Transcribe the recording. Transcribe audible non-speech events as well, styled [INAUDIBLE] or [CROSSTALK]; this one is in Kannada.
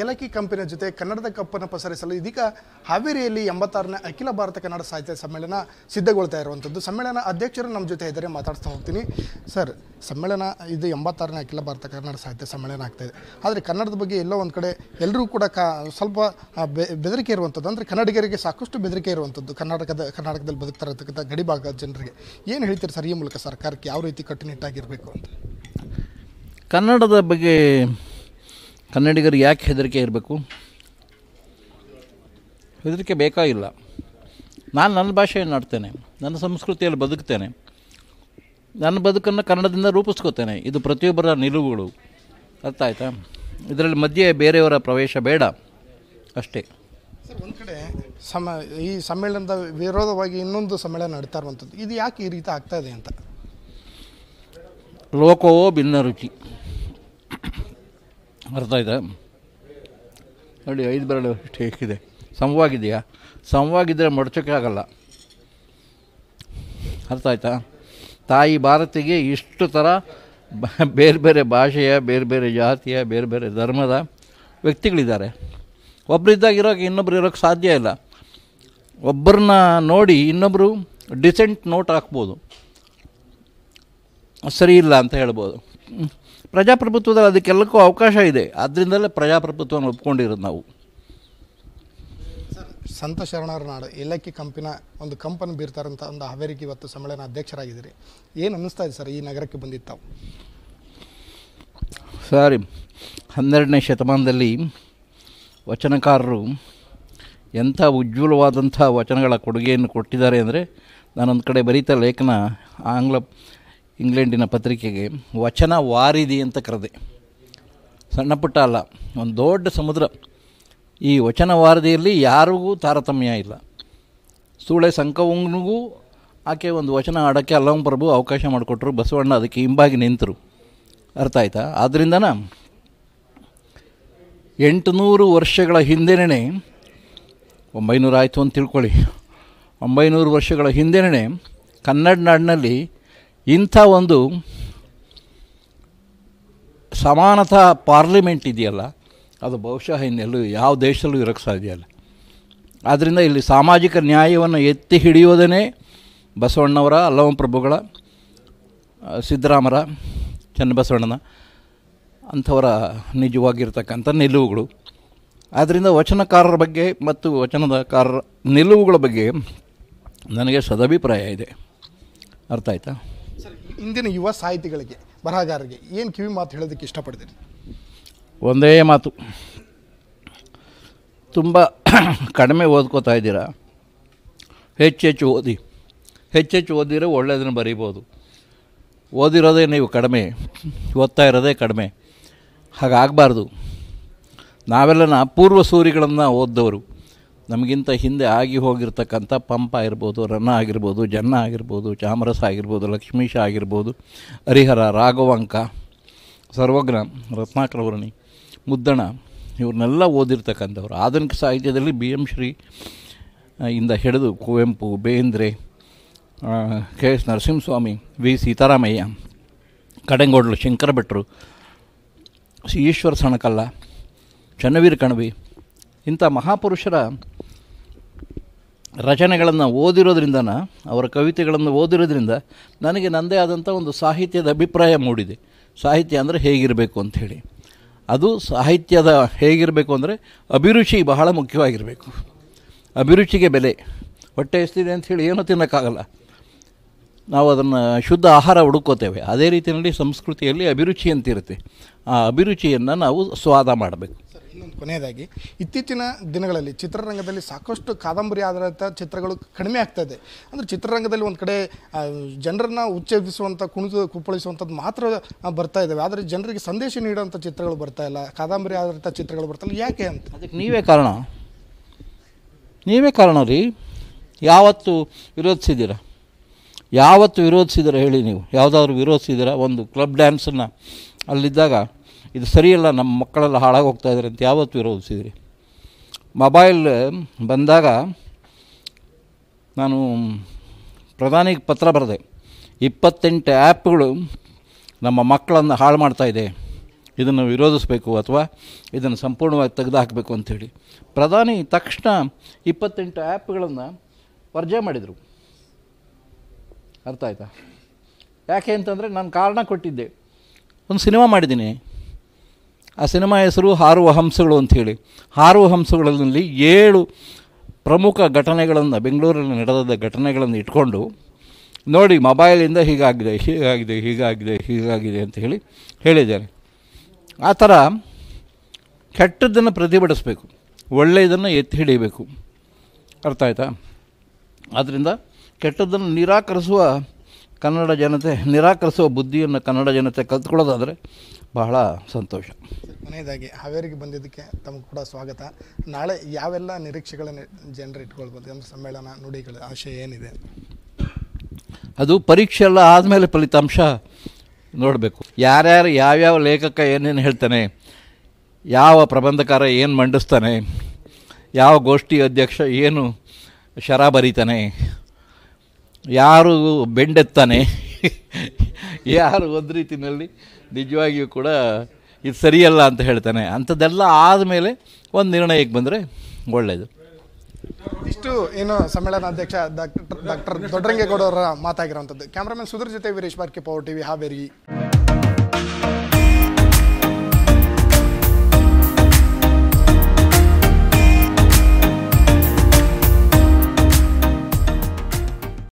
ಏಲಕ್ಕಿ ಕಂಪನಿಯ ಜೊತೆ ಕನ್ನಡದ ಕಪ್ಪನ್ನು ಪಸರಿಸಲು ಇದೀಗ ಹಾವೇರಿಯಲ್ಲಿ ಎಂಬತ್ತಾರನೇ ಅಖಿಲ ಭಾರತ ಕನ್ನಡ ಸಾಹಿತ್ಯ ಸಮ್ಮೇಳನ ಸಿದ್ಧಗೊಳ್ತಾ ಇರುವಂಥದ್ದು ಸಮ್ಮೇಳನ ಅಧ್ಯಕ್ಷರು ನಮ್ಮ ಜೊತೆ ಇದ್ದರೆ ಮಾತಾಡ್ತಾ ಹೋಗ್ತೀನಿ ಸರ್ ಸಮ್ಮೇಳನ ಇದು ಎಂಬತ್ತಾರನೇ ಅಖಿಲ ಭಾರತ ಕನ್ನಡ ಸಾಹಿತ್ಯ ಸಮ್ಮೇಳನ ಇದೆ ಆದರೆ ಕನ್ನಡದ ಬಗ್ಗೆ ಎಲ್ಲೋ ಒಂದು ಕಡೆ ಎಲ್ಲರೂ ಕೂಡ ಕ ಸ್ವಲ್ಪ ಬೆದರಿಕೆ ಇರುವಂಥದ್ದು ಅಂದರೆ ಕನ್ನಡಿಗರಿಗೆ ಸಾಕಷ್ಟು ಬೆದರಿಕೆ ಇರುವಂಥದ್ದು ಕರ್ನಾಟಕದ ಕರ್ನಾಟಕದಲ್ಲಿ ಬದುಕ್ತಾ ಇರತಕ್ಕಂಥ ಗಡಿಭಾಗದ ಜನರಿಗೆ ಏನು ಹೇಳ್ತೀರಿ ಸರ್ ಈ ಮೂಲಕ ಸರ್ಕಾರಕ್ಕೆ ಯಾವ ರೀತಿ ಕಟ್ಟುನಿಟ್ಟಾಗಿರಬೇಕು ಅಂತ ಕನ್ನಡದ ಬಗ್ಗೆ ಕನ್ನಡಿಗರು ಯಾಕೆ ಹೆದರಿಕೆ ಇರಬೇಕು ಹೆದರಿಕೆ ಬೇಕಾಗಿಲ್ಲ ನಾನು ನನ್ನ ಭಾಷೆಯನ್ನು ಆಡ್ತೇನೆ ನನ್ನ ಸಂಸ್ಕೃತಿಯಲ್ಲಿ ಬದುಕ್ತೇನೆ ನನ್ನ ಬದುಕನ್ನು ಕನ್ನಡದಿಂದ ರೂಪಿಸ್ಕೋತೇನೆ ಇದು ಪ್ರತಿಯೊಬ್ಬರ ನಿಲುವುಗಳು ಅರ್ಥ ಆಯ್ತಾ ಇದರಲ್ಲಿ ಮಧ್ಯೆ ಬೇರೆಯವರ ಪ್ರವೇಶ ಬೇಡ ಅಷ್ಟೇ ಒಂದು ಕಡೆ ಸಮ ಈ ಸಮ್ಮೇಳನದ ವಿರೋಧವಾಗಿ ಇನ್ನೊಂದು ಸಮ್ಮೇಳನ ನಡೀತಾ ಇರುವಂಥದ್ದು ಇದು ಯಾಕೆ ಈ ರೀತಿ ಆಗ್ತಾ ಇದೆ ಅಂತ ಲೋಕವೋ ಭಿನ್ನ ರುಚಿ ಅರ್ಥ ಆಯ್ತಾ ನೋಡಿ ಐದು ಬೆರಳು ಇಷ್ಟು ಹೇಗಿದೆ ಸಮವಾಗಿದೆಯಾ ಸಮವಾಗಿದ್ದರೆ ಮಡಚೋಕ್ಕೆ ಆಗಲ್ಲ ಅರ್ಥ ಆಯ್ತಾ ತಾಯಿ ಭಾರತಿಗೆ ಇಷ್ಟು ಥರ ಬೇರೆ ಬೇರೆ ಭಾಷೆಯ ಬೇರೆ ಬೇರೆ ಜಾತಿಯ ಬೇರೆ ಬೇರೆ ಧರ್ಮದ ವ್ಯಕ್ತಿಗಳಿದ್ದಾರೆ ಒಬ್ಬರಿದ್ದಾಗ ಇರೋಕ್ಕೆ ಇನ್ನೊಬ್ರು ಇರೋಕ್ಕೆ ಸಾಧ್ಯ ಇಲ್ಲ ಒಬ್ಬರನ್ನ ನೋಡಿ ಇನ್ನೊಬ್ಬರು ಡಿಸೆಂಟ್ ನೋಟ್ ಹಾಕ್ಬೋದು ಸರಿ ಇಲ್ಲ ಅಂತ ಹೇಳ್ಬೋದು ಪ್ರಜಾಪ್ರಭುತ್ವದಲ್ಲಿ ಅದಕ್ಕೆಲ್ಲಕ್ಕೂ ಅವಕಾಶ ಇದೆ ಆದ್ದರಿಂದಲೇ ಪ್ರಜಾಪ್ರಭುತ್ವವನ್ನು ಒಪ್ಕೊಂಡಿರೋದು ನಾವು ಸಂತ ಶರಣರ ನಾಡು ಏಲಕ್ಕಿ ಕಂಪಿನ ಒಂದು ಕಂಪನ ಬೀರ್ತಾರಂಥ ಒಂದು ಹಾವೇರಿಕೆ ಇವತ್ತು ಸಮ್ಮೇಳನ ಅಧ್ಯಕ್ಷರಾಗಿದ್ದೀರಿ ಏನು ಅನ್ನಿಸ್ತಾ ಇದೆ ಸರ್ ಈ ನಗರಕ್ಕೆ ಬಂದಿತ್ತು ಸಾರಿ ಹನ್ನೆರಡನೇ ಶತಮಾನದಲ್ಲಿ ವಚನಕಾರರು ಎಂಥ ಉಜ್ವಲವಾದಂಥ ವಚನಗಳ ಕೊಡುಗೆಯನ್ನು ಕೊಟ್ಟಿದ್ದಾರೆ ಅಂದರೆ ನಾನೊಂದು ಕಡೆ ಬರೀತಾ ಲೇಖನ ಆಂಗ್ಲ ಇಂಗ್ಲೆಂಡಿನ ಪತ್ರಿಕೆಗೆ ವಚನ ವಾರಿದಿ ಅಂತ ಕರೆದೆ ಸಣ್ಣ ಪುಟ್ಟ ಅಲ್ಲ ಒಂದು ದೊಡ್ಡ ಸಮುದ್ರ ಈ ವಚನ ವಾರದಿಯಲ್ಲಿ ಯಾರಿಗೂ ತಾರತಮ್ಯ ಇಲ್ಲ ಸೂಳೆ ಸಂಕವಂಗನಿಗೂ ಆಕೆ ಒಂದು ವಚನ ಆಡೋಕ್ಕೆ ಅಲ್ಲಂ ಪ್ರಭು ಅವಕಾಶ ಮಾಡಿಕೊಟ್ರು ಬಸವಣ್ಣ ಅದಕ್ಕೆ ಹಿಂಬಾಗಿ ನಿಂತರು ಅರ್ಥ ಆಯ್ತಾ ಆದ್ದರಿಂದನ ಎಂಟುನೂರು ವರ್ಷಗಳ ಹಿಂದೆನೇ ಒಂಬೈನೂರು ಆಯಿತು ಅಂತ ತಿಳ್ಕೊಳ್ಳಿ ಒಂಬೈನೂರು ವರ್ಷಗಳ ಹಿಂದೆನೇ ಕನ್ನಡ ನಾಡಿನಲ್ಲಿ ಇಂಥ ಒಂದು ಸಮಾನತಾ ಪಾರ್ಲಿಮೆಂಟ್ ಇದೆಯಲ್ಲ ಅದು ಬಹುಶಃ ಇನ್ನೆಲ್ಲೂ ಯಾವ ದೇಶದಲ್ಲೂ ಇರೋಕ್ಕೆ ಸಾಧ್ಯ ಆದ್ದರಿಂದ ಇಲ್ಲಿ ಸಾಮಾಜಿಕ ನ್ಯಾಯವನ್ನು ಎತ್ತಿ ಹಿಡಿಯೋದೇ ಬಸವಣ್ಣವರ ಪ್ರಭುಗಳ ಸಿದ್ದರಾಮರ ಚನ್ನಬಸವಣ್ಣನ ಅಂಥವರ ನಿಜವಾಗಿರ್ತಕ್ಕಂಥ ನಿಲುವುಗಳು ಆದ್ದರಿಂದ ವಚನಕಾರರ ಬಗ್ಗೆ ಮತ್ತು ವಚನದಕಾರರ ನಿಲುವುಗಳ ಬಗ್ಗೆ ನನಗೆ ಸದಭಿಪ್ರಾಯ ಇದೆ ಅರ್ಥ ಆಯಿತಾ ಇಂದಿನ ಯುವ ಸಾಹಿತಿಗಳಿಗೆ ಬರಹಗಾರರಿಗೆ ಏನು ಕಿವಿ ಮಾತು ಹೇಳೋದಕ್ಕೆ ಇಷ್ಟಪಡ್ತೀರಿ ಒಂದೇ ಮಾತು ತುಂಬ [CLEARS THROAT] ಕಡಿಮೆ ಓದ್ಕೋತಾ ಇದ್ದೀರಾ ಹೆಚ್ಚೆಚ್ಚು ಓದಿ ಹೆಚ್ಚೆಚ್ಚು ಓದಿದರೆ ಒಳ್ಳೆಯದನ್ನು ಬರೀಬೋದು ಓದಿರೋದೇ ನೀವು ಕಡಿಮೆ ಓದ್ತಾ ಇರೋದೇ ಕಡಿಮೆ ಹಾಗಾಗಬಾರ್ದು ನಾವೆಲ್ಲನ ಪೂರ್ವ ಸೂರಿಗಳನ್ನು ಓದಿದವರು ನಮಗಿಂತ ಹಿಂದೆ ಆಗಿ ಹೋಗಿರ್ತಕ್ಕಂಥ ಪಂಪ ಆಗಿರ್ಬೋದು ರನ್ನ ಆಗಿರ್ಬೋದು ಜನ್ನ ಆಗಿರ್ಬೋದು ಚಾಮರಸ ಆಗಿರ್ಬೋದು ಲಕ್ಷ್ಮೀಶ ಆಗಿರ್ಬೋದು ಹರಿಹರ ರಾಘವಂಕ ಸರ್ವಜ್ಞ ರತ್ನಾಕರವರ್ಣಿ ಮುದ್ದಣ ಇವ್ರನ್ನೆಲ್ಲ ಓದಿರ್ತಕ್ಕಂಥವ್ರು ಆಧುನಿಕ ಸಾಹಿತ್ಯದಲ್ಲಿ ಬಿ ಎಂ ಶ್ರೀ ಇಂದ ಹಿಡಿದು Kuvempu Bendre K S Narasimhaswamy V Seetharamaiah Kadengodlu Shankara ಭಟ್ರು ಸಿ ಈಶ್ವರ ಸಣಕಲ್ಲ ಚನ್ನವೀರ ಕಣವಿ ಇಂಥ ಮಹಾಪುರುಷರ ರಚನೆಗಳನ್ನು ಓದಿರೋದ್ರಿಂದ ಅವರ ಕವಿತೆಗಳನ್ನು ಓದಿರೋದ್ರಿಂದ ನನಗೆ ನನ್ನದೇ ಆದಂಥ ಒಂದು ಸಾಹಿತ್ಯದ ಅಭಿಪ್ರಾಯ ಮೂಡಿದೆ ಸಾಹಿತ್ಯ ಅಂದರೆ ಹೇಗಿರಬೇಕು ಅಂಥೇಳಿ ಅದು ಸಾಹಿತ್ಯದ ಹೇಗಿರಬೇಕು ಅಂದರೆ ಅಭಿರುಚಿ ಬಹಳ ಮುಖ್ಯವಾಗಿರಬೇಕು ಅಭಿರುಚಿಗೆ ಬೆಲೆ ಹೊಟ್ಟೆ ಎಷ್ಟಿದೆ ಅಂಥೇಳಿ ಏನೂ ತಿನ್ನೋಕ್ಕಾಗಲ್ಲ ನಾವು ಅದನ್ನು ಶುದ್ಧ ಆಹಾರ ಹುಡುಕೋತೇವೆ ಅದೇ ರೀತಿಯಲ್ಲಿ ಸಂಸ್ಕೃತಿಯಲ್ಲಿ ಅಭಿರುಚಿ ಅಂತಿರುತ್ತೆ ಆ ಅಭಿರುಚಿಯನ್ನು ನಾವು ಸ್ವಾದ ಮಾಡಬೇಕು ಇನ್ನೊಂದು ಕೊನೆಯದಾಗಿ ಇತ್ತೀಚಿನ ದಿನಗಳಲ್ಲಿ ಚಿತ್ರರಂಗದಲ್ಲಿ ಸಾಕಷ್ಟು ಕಾದಂಬರಿ ಆಧಾರಿತ ಚಿತ್ರಗಳು ಕಡಿಮೆ ಆಗ್ತಾ ಇದೆ ಅಂದರೆ ಚಿತ್ರರಂಗದಲ್ಲಿ ಒಂದು ಕಡೆ ಜನರನ್ನು ಉಚ್ಚೇಜಿಸುವಂಥ ಕುಣಿದು ಕುಪ್ಪಳಿಸುವಂಥದ್ದು ಮಾತ್ರ ಬರ್ತಾ ಇದ್ದಾವೆ ಆದರೆ ಜನರಿಗೆ ಸಂದೇಶ ನೀಡುವಂಥ ಚಿತ್ರಗಳು ಬರ್ತಾ ಇಲ್ಲ ಕಾದಂಬರಿ ಆಧಾರಿತ ಚಿತ್ರಗಳು ಬರ್ತಾ ಇಲ್ಲ ಯಾಕೆ ಅಂತ ಅದಕ್ಕೆ ನೀವೇ ಕಾರಣ ನೀವೇ ಕಾರಣ ರೀ ಯಾವತ್ತು ವಿರೋಧಿಸಿದ್ದೀರಾ ಯಾವತ್ತು ವಿರೋಧಿಸಿದ್ದೀರಾ ಹೇಳಿ ನೀವು ಯಾವುದಾದ್ರು ವಿರೋಧಿಸಿದ್ದೀರಾ ಒಂದು ಕ್ಲಬ್ ಡ್ಯಾನ್ಸನ್ನು ಅಲ್ಲಿದ್ದಾಗ ಇದು ಸರಿಯಲ್ಲ ನಮ್ಮ ಮಕ್ಕಳೆಲ್ಲ ಹಾಳಾಗಿ ಹೋಗ್ತಾ ಇದ್ದಾರೆ ಅಂತ ಯಾವತ್ತು ವಿರೋಧಿಸಿದ್ರಿ ಮೊಬೈಲ್ ಬಂದಾಗ ನಾನು ಪ್ರಧಾನಿಗೆ ಪತ್ರ ಬರೆದೆ ಇಪ್ಪತ್ತೆಂಟು ಆ್ಯಪ್ಗಳು ನಮ್ಮ ಮಕ್ಕಳನ್ನು ಹಾಳು ಮಾಡ್ತಾಯಿದೆ ಇದನ್ನು ವಿರೋಧಿಸಬೇಕು ಅಥವಾ ಇದನ್ನು ಸಂಪೂರ್ಣವಾಗಿ ತೆಗೆದುಹಾಕಬೇಕು ಹಾಕಬೇಕು ಅಂಥೇಳಿ ಪ್ರಧಾನಿ ತಕ್ಷಣ ಇಪ್ಪತ್ತೆಂಟು ಆ್ಯಪ್ಗಳನ್ನು ವರ್ಜೆ ಮಾಡಿದರು ಅರ್ಥ ಆಯ್ತಾ ಯಾಕೆ ಅಂತಂದರೆ ನಾನು ಕಾರಣ ಕೊಟ್ಟಿದ್ದೆ ಒಂದು ಸಿನಿಮಾ ಮಾಡಿದ್ದೀನಿ ಆ ಸಿನಿಮಾ ಹೆಸರು ಹಾರುವ ಹಂಸಗಳು ಅಂಥೇಳಿ ಹಾರುವ ಹಂಸಗಳಲ್ಲಿ ಏಳು ಪ್ರಮುಖ ಘಟನೆಗಳನ್ನು ಬೆಂಗಳೂರಲ್ಲಿ ನಡೆದ ಘಟನೆಗಳನ್ನು ಇಟ್ಕೊಂಡು ನೋಡಿ ಮೊಬೈಲಿಂದ ಹೀಗಾಗಿದೆ ಹೀಗಾಗಿದೆ ಹೀಗಾಗಿದೆ ಹೀಗಾಗಿದೆ ಅಂತ ಹೇಳಿ ಹೇಳಿದ್ದಾರೆ ಆ ಥರ ಕೆಟ್ಟದ್ದನ್ನು ಪ್ರತಿಭಟಿಸಬೇಕು ಒಳ್ಳೆಯದನ್ನು ಎತ್ತಿ ಹಿಡಿಯಬೇಕು ಅರ್ಥ ಆಯ್ತಾ ಆದ್ದರಿಂದ ಕೆಟ್ಟದ್ದನ್ನು ನಿರಾಕರಿಸುವ ಕನ್ನಡ ಜನತೆ ನಿರಾಕರಿಸುವ ಬುದ್ಧಿಯನ್ನು ಕನ್ನಡ ಜನತೆ ಕಲ್ತ್ಕೊಳ್ಳೋದಾದರೆ ಬಹಳ ಸಂತೋಷ ಕೊನೆಯದಾಗಿ ಹಾವೇರಿಗೆ ಬಂದಿದ್ದಕ್ಕೆ ತಮಗೆ ಕೂಡ ಸ್ವಾಗತ ನಾಳೆ ಯಾವೆಲ್ಲ ನಿರೀಕ್ಷೆಗಳನ್ನು ಜನರು ಇಟ್ಕೊಳ್ಬೋದು ಅಂದರೆ ಸಮ್ಮೇಳನ ನುಡಿಗಳ ಆಶಯ ಏನಿದೆ ಅದು ಪರೀಕ್ಷೆ ಎಲ್ಲ ಆದಮೇಲೆ ಫಲಿತಾಂಶ ನೋಡಬೇಕು ಯಾರ್ಯಾರು ಯಾವ್ಯಾವ ಲೇಖಕ ಏನೇನು ಹೇಳ್ತಾನೆ ಯಾವ ಪ್ರಬಂಧಕಾರ ಏನು ಮಂಡಿಸ್ತಾನೆ ಯಾವ ಗೋಷ್ಠಿ ಅಧ್ಯಕ್ಷ ಏನು ಶರ ಬರೀತಾನೆ ಯಾರು ಬೆಂಡೆತ್ತಾನೆ ಯಾರು ಒಂದು ರೀತಿಯಲ್ಲಿ ನಿಜವಾಗಿಯೂ ಕೂಡ ಇದು ಸರಿಯಲ್ಲ ಅಂತ ಹೇಳ್ತಾನೆ ಅಂಥದ್ದೆಲ್ಲ ಆದಮೇಲೆ ಒಂದು ನಿರ್ಣಯಕ್ಕೆ ಬಂದರೆ ಒಳ್ಳೆಯದು ಇಷ್ಟು ಏನು ಸಮ್ಮೇಳನ ಅಧ್ಯಕ್ಷ ಡಾಕ್ಟರ್ ಡಾಕ್ಟರ್ ದೊಡ್ಡರಂಗೇಗೌಡರ ಮಾತಾಗಿರೋವಂಥದ್ದು ಕ್ಯಾಮ್ರಾಮನ್ ಸುಧರ್ ಜೊತೆ ವೀರೇಶ್ ಟಿ ಟಿವಿ ಹಾವೇರಿ